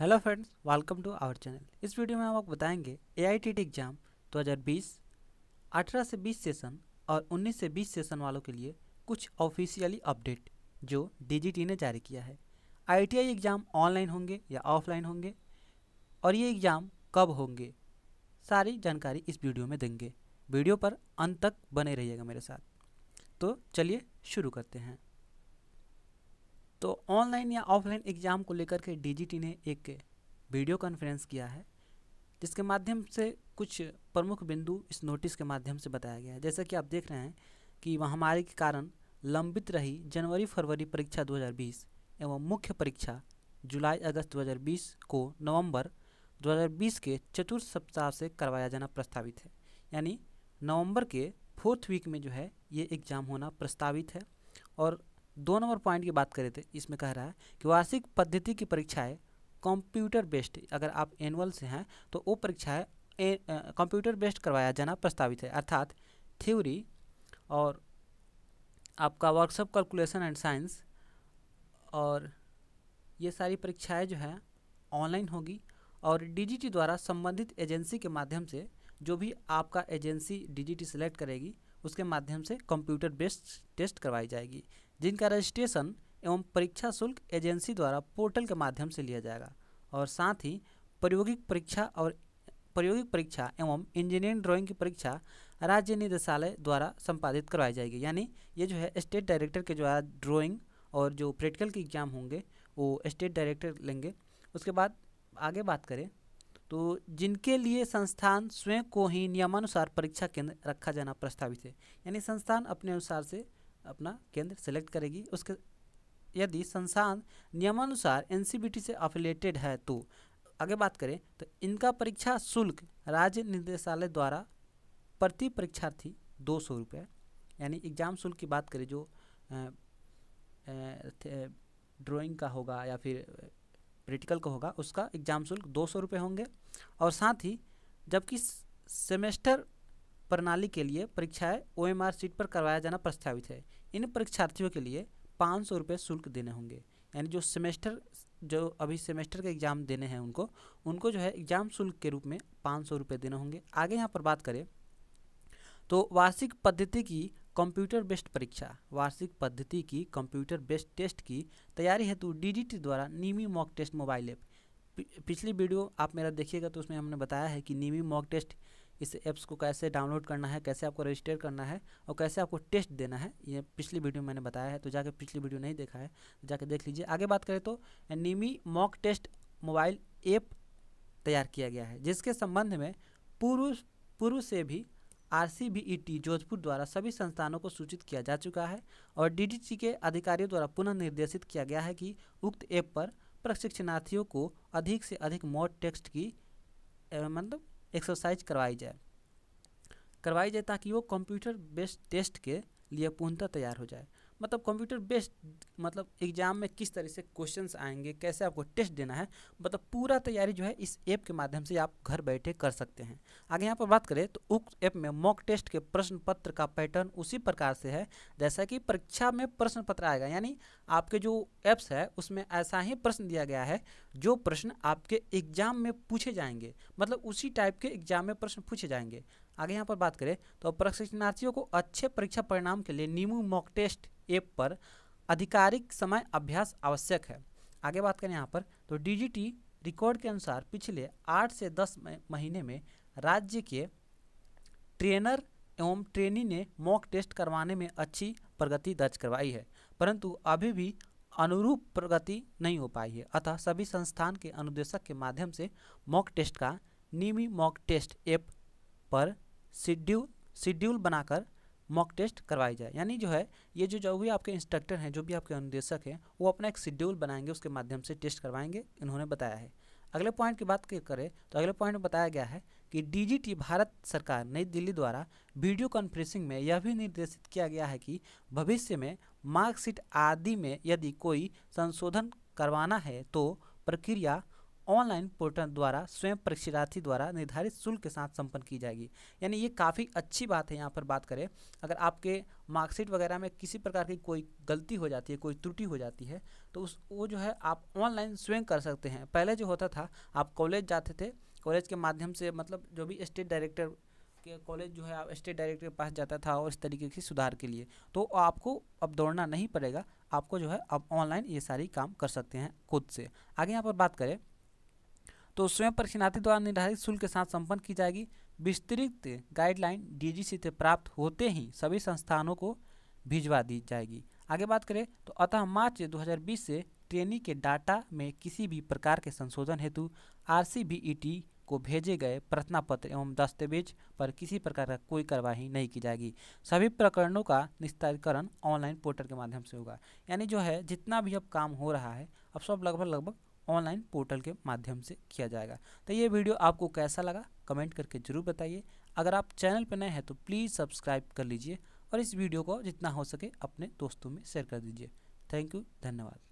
hello friends welcome to our channel इस video में हम आपको बताएंगे आई एग्ज़ाम 2020 18 से 20 सेशन और 19 से 20 सेशन वालों के लिए कुछ ऑफिशियली अपडेट जो डी ने जारी किया है आई एग्ज़ाम ऑनलाइन होंगे या ऑफलाइन होंगे और ये एग्ज़ाम कब होंगे सारी जानकारी इस वीडियो में देंगे वीडियो पर अंत तक बने रहिएगा मेरे साथ तो चलिए शुरू करते हैं तो ऑनलाइन या ऑफलाइन एग्ज़ाम को लेकर के डीजीटी ने एक वीडियो कॉन्फ्रेंस किया है जिसके माध्यम से कुछ प्रमुख बिंदु इस नोटिस के माध्यम से बताया गया है जैसा कि आप देख रहे हैं कि महामारी के कारण लंबित रही जनवरी फरवरी परीक्षा 2020 एवं मुख्य परीक्षा जुलाई अगस्त 2020 को नवंबर 2020 के चतुर्थ सप्ताह से करवाया जाना प्रस्तावित है यानी नवंबर के फोर्थ वीक में जो है ये एग्ज़ाम होना प्रस्तावित है और दो नंबर पॉइंट की बात करें तो इसमें कह रहा है कि वार्षिक पद्धति की परीक्षाएँ कंप्यूटर बेस्ड अगर आप एनुअल से हैं तो वो परीक्षाएँ कंप्यूटर बेस्ड करवाया जाना प्रस्तावित है अर्थात थ्योरी और आपका वर्कशॉप कैलकुलेशन एंड साइंस और ये सारी परीक्षाएं जो है ऑनलाइन होगी और डीजीटी द्वारा संबंधित एजेंसी के माध्यम से जो भी आपका एजेंसी डीजीटी सेलेक्ट करेगी उसके माध्यम से कंप्यूटर बेस्ड टेस्ट करवाई जाएगी जिनका रजिस्ट्रेशन एवं परीक्षा शुल्क एजेंसी द्वारा पोर्टल के माध्यम से लिया जाएगा और साथ ही प्रायोगिक परीक्षा और प्रायोगिक परीक्षा एवं इंजीनियरिंग ड्राइंग की परीक्षा राज्य निदेशालय द्वारा संपादित करवाई जाएगी यानी ये जो है स्टेट डायरेक्टर के द्वारा ड्राइंग और जो प्रैक्टिकल के एग्ज़ाम होंगे वो स्टेट डायरेक्टर लेंगे उसके बाद आगे बात करें तो जिनके लिए संस्थान स्वयं को ही नियमानुसार परीक्षा केंद्र रखा जाना प्रस्तावित है यानी संस्थान अपने अनुसार से अपना केंद्र सेलेक्ट करेगी उसके यदि संस्थान नियमानुसार एन से अफिलेटेड है तो आगे बात करें तो इनका परीक्षा शुल्क राज्य निदेशालय द्वारा प्रति परीक्षार्थी दो सौ रुपये यानी एग्ज़ाम शुल्क की बात करें जो ड्राइंग का होगा या फिर प्रैक्टिकल का होगा उसका एग्ज़ाम शुल्क दो सौ रुपये होंगे और साथ ही जबकि सेमेस्टर प्रणाली के लिए परीक्षाएं ओएमआर सीट पर करवाया जाना प्रस्तावित है इन परीक्षार्थियों के लिए पाँच सौ रुपये शुल्क देने होंगे यानी जो सेमेस्टर जो अभी सेमेस्टर के एग्ज़ाम देने हैं उनको उनको जो है एग्ज़ाम शुल्क के रूप में पाँच सौ रुपये देने होंगे आगे यहाँ पर बात करें तो वार्षिक पद्धति की कंप्यूटर बेस्ड परीक्षा वार्षिक पद्धति की कंप्यूटर बेस्ड टेस्ट की तैयारी हेतु डीडीटी द्वारा NIMI mock test mobile app पिछली वीडियो आप मेरा देखिएगा तो उसमें हमने बताया है कि नीमी मॉक टेस्ट इस ऐप्स को कैसे डाउनलोड करना है कैसे आपको रजिस्टर करना है और कैसे आपको टेस्ट देना है ये पिछली वीडियो मैंने बताया है तो जाके पिछली वीडियो नहीं देखा है तो जाके देख लीजिए आगे बात करें तो NIMI mock test mobile app तैयार किया गया है जिसके संबंध में पूर्व पूर्व से भी आर e जोधपुर द्वारा सभी संस्थानों को सूचित किया जा चुका है और डी के अधिकारियों द्वारा पुनः निर्देशित किया गया है कि उक्त ऐप पर प्रशिक्षणार्थियों को अधिक से अधिक मॉड टेक्स्ट की मतलब एक्सरसाइज करवाई जाए करवाई जाए ताकि वो कंप्यूटर बेस्ड टेस्ट के लिए पूर्णतः तैयार हो जाए मतलब कंप्यूटर बेस्ड मतलब एग्ज़ाम में किस तरह से क्वेश्चंस आएंगे कैसे आपको टेस्ट देना है मतलब पूरा तैयारी जो है इस ऐप के माध्यम से आप घर बैठे कर सकते हैं आगे यहाँ पर बात करें तो उक्त ऐप में मॉक टेस्ट के प्रश्न पत्र का पैटर्न उसी प्रकार से है जैसा कि परीक्षा में प्रश्न पत्र आएगा यानी आपके जो ऐप्स है उसमें ऐसा ही प्रश्न दिया गया है जो प्रश्न आपके एग्जाम में पूछे जाएंगे मतलब उसी टाइप के एग्जाम में प्रश्न पूछे जाएंगे आगे यहाँ पर बात करें तो प्रशिक्षणार्थियों को अच्छे परीक्षा परिणाम के लिए नीमू मॉक टेस्ट ऐप पर आधिकारिक समय अभ्यास आवश्यक है आगे बात करें यहाँ पर तो डीजीटी रिकॉर्ड के अनुसार पिछले आठ से दस महीने में राज्य के ट्रेनर एवं ट्रेनी ने मॉक टेस्ट करवाने में अच्छी प्रगति दर्ज करवाई है परंतु अभी भी अनुरूप प्रगति नहीं हो पाई है अतः सभी संस्थान के अनुदेशक के माध्यम से मॉक टेस्ट का नीमी मॉक टेस्ट ऐप पर शेड्यूल शेड्यूल बनाकर मॉक टेस्ट करवाई जाए यानी जो है ये जो जो भी आपके इंस्ट्रक्टर हैं जो भी आपके अनुदेशक हैं वो अपना एक शेड्यूल बनाएंगे उसके माध्यम से टेस्ट करवाएंगे इन्होंने बताया है अगले पॉइंट की बात करें तो अगले पॉइंट में बताया गया है कि डीजीटी भारत सरकार नई दिल्ली द्वारा वीडियो कॉन्फ्रेंसिंग में यह भी निर्देशित किया गया है कि भविष्य में मार्कशीट आदि में यदि कोई संशोधन करवाना है तो प्रक्रिया ऑनलाइन पोर्टल द्वारा स्वयं परीक्षार्थी द्वारा निर्धारित शुल्क के साथ संपन्न की जाएगी यानी ये काफ़ी अच्छी बात है यहाँ पर बात करें अगर आपके मार्कशीट वगैरह में किसी प्रकार की कोई गलती हो जाती है कोई त्रुटि हो जाती है तो उस वो जो है आप ऑनलाइन स्वयं कर सकते हैं पहले जो होता था आप कॉलेज जाते थे कॉलेज के माध्यम से मतलब जो भी स्टेट डायरेक्टर के कॉलेज जो है आप स्टेट डायरेक्टर के पास जाता था और इस तरीके की सुधार के लिए तो आपको अब दौड़ना नहीं पड़ेगा आपको जो है आप ऑनलाइन ये सारी काम कर सकते हैं खुद से आगे यहाँ पर बात करें तो स्वयं परीक्षणार्थी द्वारा निर्धारित शुल्क के साथ संपन्न की जाएगी विस्तृत गाइडलाइन डी से प्राप्त होते ही सभी संस्थानों को भिजवा दी जाएगी आगे बात करें तो अतः मार्च 2020 से ट्रेनी के डाटा में किसी भी प्रकार के संशोधन हेतु आर को भेजे गए प्रार्थना पत्र एवं दस्तावेज पर किसी प्रकार का कोई कार्यवाही नहीं की जाएगी सभी प्रकरणों का निस्तारीकरण ऑनलाइन पोर्टल के माध्यम से होगा यानी जो है जितना भी अब काम हो रहा है अब सब लगभग लगभग ऑनलाइन पोर्टल के माध्यम से किया जाएगा तो ये वीडियो आपको कैसा लगा कमेंट करके ज़रूर बताइए अगर आप चैनल पर नए हैं तो प्लीज़ सब्सक्राइब कर लीजिए और इस वीडियो को जितना हो सके अपने दोस्तों में शेयर कर दीजिए थैंक यू धन्यवाद